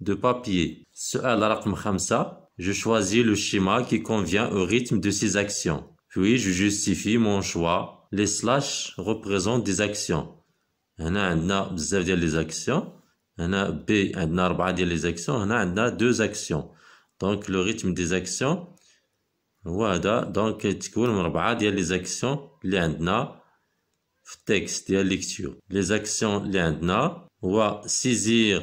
de papier. Je choisis le schéma qui convient au rythme de ces actions. Puis je justifie mon choix. Les slash représentent des actions. On a les actions. On a B, on a les actions. On a deux actions. Donc le rythme des actions. Voilà. Donc les actions. texte et lecture. Les actions. saisir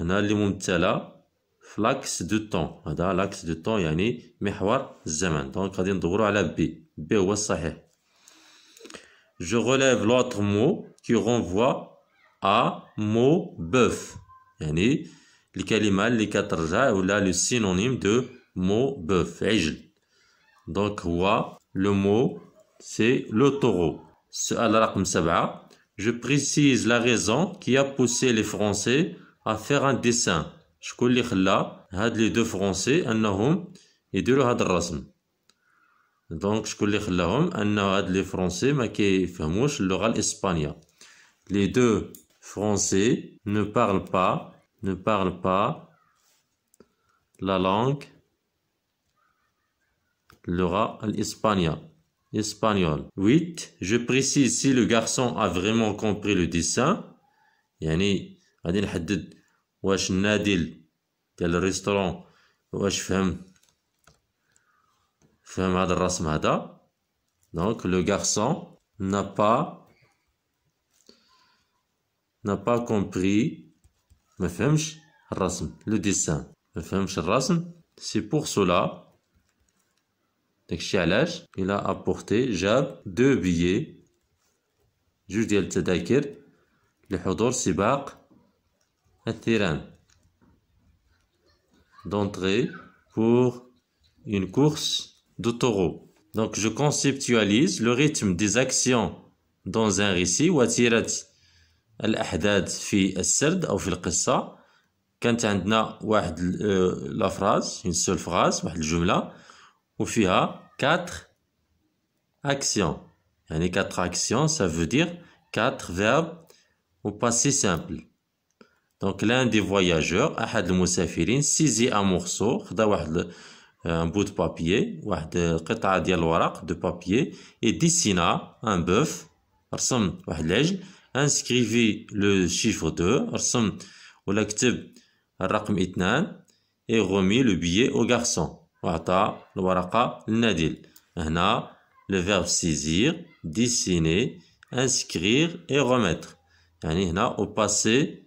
هنا اللي ممثله فلاكس دو طون هذا لاكس دو طون يعني محور الزمن دونك غادي ندورو على بي بي هو الصحيح جو غوليف l'autre mot كي renvoie ا مو بوف يعني الكلمه اللي كترجع ولا لو سينونيم دو مو بوف عجل دونك هو لو مو سي لو تورو السؤال رقم سبعة Je précise la raison qui a poussé les Français à faire un dessin. Je là connais les deux Français, un homme et deux hommes. Donc, je connais les hommes, les Français, mais qui font l'oral Les deux Français ne parlent pas, ne parlent pas la langue, l'oral espagnol. Espagnol. 8. Je précise si le garçon a vraiment compris le dessin. Yannick. غادي نحدد واش النادل ديال الريستورون واش فهم فهم هذا الرسم هذا دونك لو غارسون نا با نا با كومبري ما فهمش الرسم لو ديسان ما فهمش الرسم سي بور سولا داكشي علاش الى ابورتي جاب دو بيي جوج ديال التذاكر لحضور سباق un terrain d'entrée pour une course de taureau. Donc je conceptualise le rythme des actions dans un récit Quand tu sard ou fi al euh, la phrase, une seule phrase واحد الجملة وفيها quatre actions a quatre actions ça veut dire quatre verbes au passé simple donc l'un des voyageurs, un des musaffirins, cisit un morceau un bout de papier, un bout de de papier, et dessina un bœuf, dessin, un inscrivit le chiffre 2, dessin, ou l'écrivit le nombre 2, et remit le billet au garçon, ou le la au garçon. Ici, le verbe saisir »,« dessiner, inscrire et remettre, cest au passé.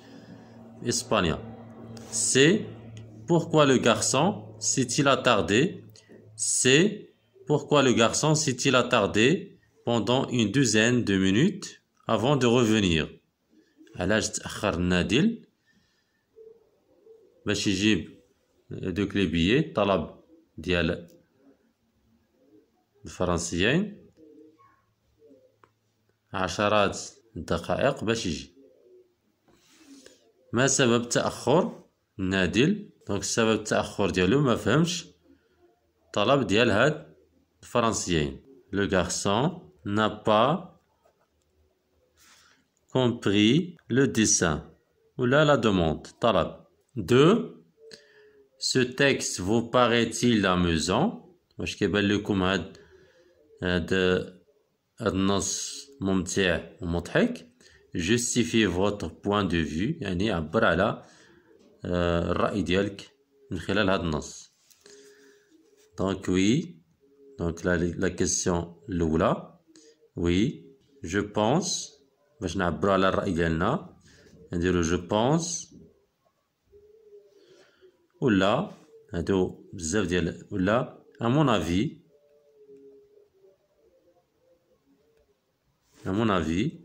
espagnol. C'est pourquoi le garçon s'est-il attardé C'est pourquoi le garçon s'est-il attardé pendant une douzaine de minutes avant de revenir علاش تاخر النادل باش يجيب دوك لي بيي الطلب ديال الفرنسيين باش ما سبب تاخر نادل دونك سبب التاخر ديالو ما فهمش طلب ديال هاد الفرنسيين لو غارسون نا با كومبري لو ديسان ولا لا دوموند طلب دو سو تيكست فو باغيتيل لا ميزون واش كيبان لكم هاد هاد النص ممتع ومضحك justifier votre point de vue يعني عبر على الراي ديالك من خلال هذا النص دونك وي دونك لا la question الأولى oui je pense باش نعبروا على الراي ديالنا نديرو جو بونس ولا هادو بزاف ديال ولا ا مون افي ا مون افي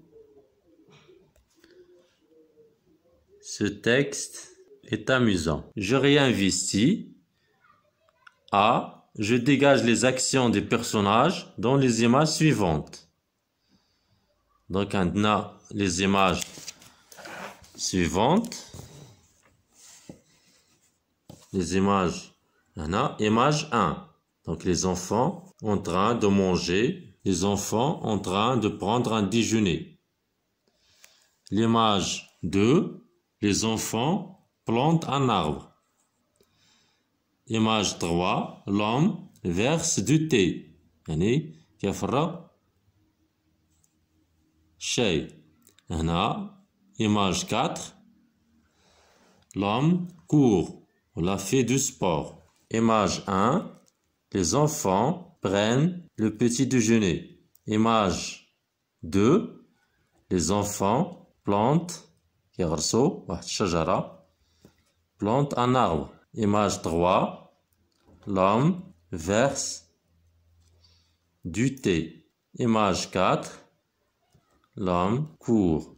Ce texte est amusant. Je réinvestis. A. Je dégage les actions des personnages dans les images suivantes. Donc, on a les images suivantes. Les images. On image 1. Donc, les enfants en train de manger. Les enfants en train de prendre un déjeuner. L'image 2 les enfants plantent un arbre. Image 3. L'homme verse du thé. يعني image 4 l'homme court On la fait du sport image 1 les enfants prennent le petit déjeuner image 2 les enfants plantent plante un arbre image 3, l'homme verse du thé image 4 l'homme court